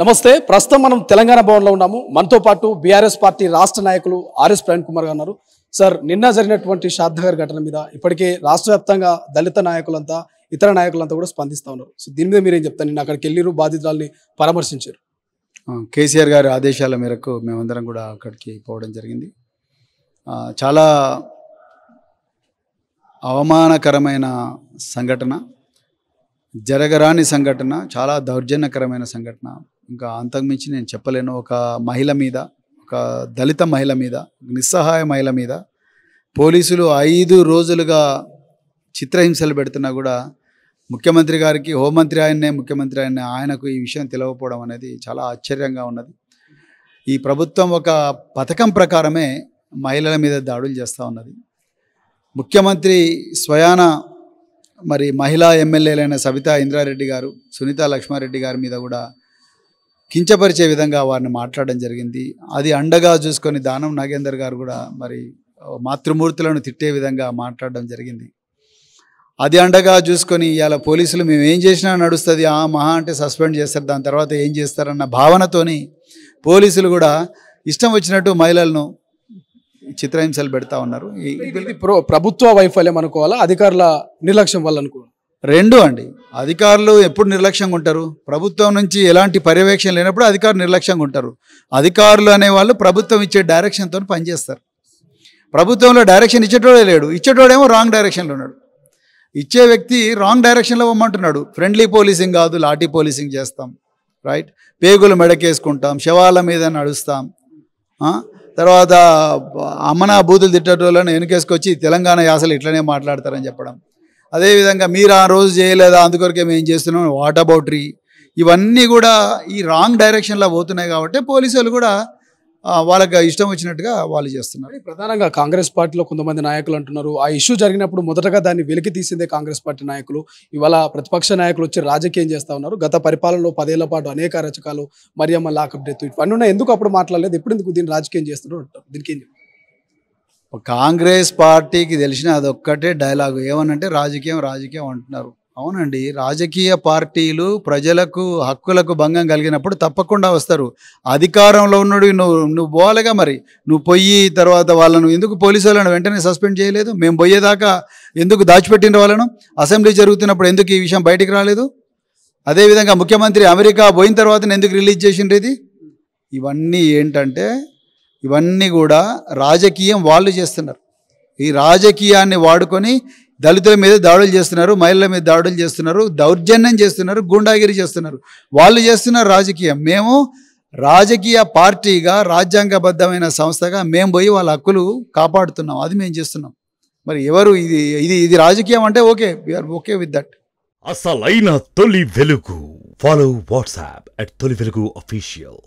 నమస్తే ప్రస్తుతం మనం తెలంగాణ భవన్లో ఉన్నాము మనతో పాటు బీఆర్ఎస్ పార్టీ రాష్ట్ర నాయకులు ఆర్ఎస్ ప్రవీణ్ కుమార్ గారు ఉన్నారు సార్ నిన్న జరిగినటువంటి షాద్నగర్ ఘటన మీద ఇప్పటికే రాష్ట్ర వ్యాప్తంగా దళిత నాయకులంతా ఇతర నాయకులంతా కూడా స్పందిస్తూ ఉన్నారు సో దీని మీద మీరేం చెప్తాను నిన్న అక్కడికి వెళ్ళిరు బాధితురాల్ని పరామర్శించారు కేసీఆర్ గారి ఆదేశాల మేరకు మేమందరం కూడా అక్కడికి పోవడం జరిగింది చాలా అవమానకరమైన సంఘటన జరగరాని సంఘటన చాలా దౌర్జన్యకరమైన సంఘటన ఇంకా అంతకుమించి నేను చెప్పలేను ఒక మహిళ మీద ఒక దళిత మహిళ మీద నిస్సహాయ మహిళ మీద పోలీసులు ఐదు రోజులుగా చిత్రహింసలు పెడుతున్నా కూడా ముఖ్యమంత్రి గారికి హోంమంత్రి ఆయన్నే ముఖ్యమంత్రి ఆయన్నే ఆయనకు ఈ విషయం తెలియకపోవడం అనేది చాలా ఆశ్చర్యంగా ఉన్నది ఈ ప్రభుత్వం ఒక పథకం ప్రకారమే మహిళల మీద దాడులు చేస్తూ ఉన్నది ముఖ్యమంత్రి స్వయాన మరి మహిళా ఎమ్మెల్యేలైన సబితా ఇంద్రారెడ్డి గారు సునీత లక్ష్మారెడ్డి గారి మీద కూడా కించపరిచే విధంగా వారిని మాట్లాడడం జరిగింది అది అండగా చూసుకొని దానం నాగేందర్ గారు కూడా మరి మాతృమూర్తులను తిట్టే విధంగా మాట్లాడడం జరిగింది అది అండగా చూసుకొని ఇలా పోలీసులు మేము ఏం చేసినా నడుస్తుంది ఆ మహా అంటే సస్పెండ్ చేస్తారు దాని తర్వాత ఏం చేస్తారన్న భావనతోని పోలీసులు కూడా ఇష్టం వచ్చినట్టు మహిళలను చిత్రహింసలు పెడతా ఉన్నారు ప్రభుత్వ వైఫల్యం అనుకోవాలా అధికారుల నిర్లక్ష్యం వల్ల అనుకోవాలి రెండు అండి అధికారులు ఎప్పుడు నిర్లక్ష్యంగా ఉంటారు ప్రభుత్వం నుంచి ఎలాంటి పర్యవేక్షణ లేనప్పుడు అధికారులు నిర్లక్ష్యంగా ఉంటారు అధికారులు అనేవాళ్ళు ప్రభుత్వం ఇచ్చే డైరెక్షన్తో పనిచేస్తారు ప్రభుత్వంలో డైరెక్షన్ ఇచ్చేటోడే లేడు ఇచ్చేటోడేమో రాంగ్ డైరెక్షన్లో ఉన్నాడు ఇచ్చే వ్యక్తి రాంగ్ డైరెక్షన్లో పొమ్మంటున్నాడు ఫ్రెండ్లీ పోలీసింగ్ కాదు లాఠీ పోలీసింగ్ చేస్తాం రైట్ పేగులు మెడకేసుకుంటాం శవాల మీద నడుస్తాం తర్వాత అమ్మనా బూతులు తిట్టేటోళ్ళని వెనుకేసుకొచ్చి తెలంగాణ యాసలు ఇట్లనే మాట్లాడతారని చెప్పడం అదేవిధంగా మీరు ఆ రోజు చేయలేదా అందుకొరకే మేము చేస్తున్నాం వాట్ అబౌట్రీ ఇవన్నీ కూడా ఈ రాంగ్ డైరెక్షన్లో పోతున్నాయి కాబట్టి పోలీసులు కూడా వాళ్ళకి ఇష్టం వచ్చినట్టుగా వాళ్ళు చేస్తున్నారు ప్రధానంగా కాంగ్రెస్ పార్టీలో కొంతమంది నాయకులు అంటున్నారు ఆ ఇష్యూ జరిగినప్పుడు మొదటగా దాన్ని వెలికి తీసిందే కాంగ్రెస్ పార్టీ నాయకులు ఇవాళ ప్రతిపక్ష నాయకులు వచ్చి రాజకీయం చేస్తూ ఉన్నారు గత పరిపాలనలో పదేళ్ల పాటు అనేక రచకాలు మరియమ్మ లాకప్ డెత్ ఇవన్నీ ఉన్నాయి ఎందుకు అప్పుడు మాట్లాడలేదు ఎప్పుడు ఎందుకు దీన్ని రాజకీయం చేస్తున్నారు దీనికి ఏం కాంగ్రెస్ పార్టీకి తెలిసిన అదొక్కటే డైలాగు ఏమనంటే రాజకీయం రాజకీయం అంటున్నారు అవునండి రాజకీయ పార్టీలు ప్రజలకు హక్కులకు భంగం కలిగినప్పుడు తప్పకుండా వస్తారు అధికారంలో ఉన్నాడు నువ్వు నువ్వు పోవాలిగా మరి నువ్వు పోయి తర్వాత వాళ్ళను ఎందుకు పోలీసు వాళ్ళను వెంటనే సస్పెండ్ చేయలేదు మేము పోయేదాకా ఎందుకు దాచిపెట్టిన వాళ్ళను అసెంబ్లీ జరుగుతున్నప్పుడు ఎందుకు ఈ విషయం బయటికి రాలేదు అదేవిధంగా ముఖ్యమంత్రి అమెరికా పోయిన తర్వాత ఎందుకు రిలీజ్ చేసిండ్రు ఇది ఇవన్నీ ఏంటంటే ఇవన్నీ కూడా రాజకీయం వాళ్ళు చేస్తున్నారు ఈ రాజకీయాన్ని వాడుకొని దళితుల మీద దాడులు చేస్తున్నారు మహిళల మీద దాడులు చేస్తున్నారు దౌర్జన్యం చేస్తున్నారు గుండాగిరి చేస్తున్నారు వాళ్ళు చేస్తున్నారు రాజకీయం మేము రాజకీయ పార్టీగా రాజ్యాంగబద్ధమైన సంస్థగా మేము పోయి వాళ్ళ హక్కులు కాపాడుతున్నాం అది మేము చేస్తున్నాం మరి ఎవరు ఇది ఇది ఇది రాజకీయం అంటే okay we are okay with that అసలైన తొలి వెలుగు ఫాలో వాట్సాప్ అట్ తొలి వెలుగు అఫీషియల్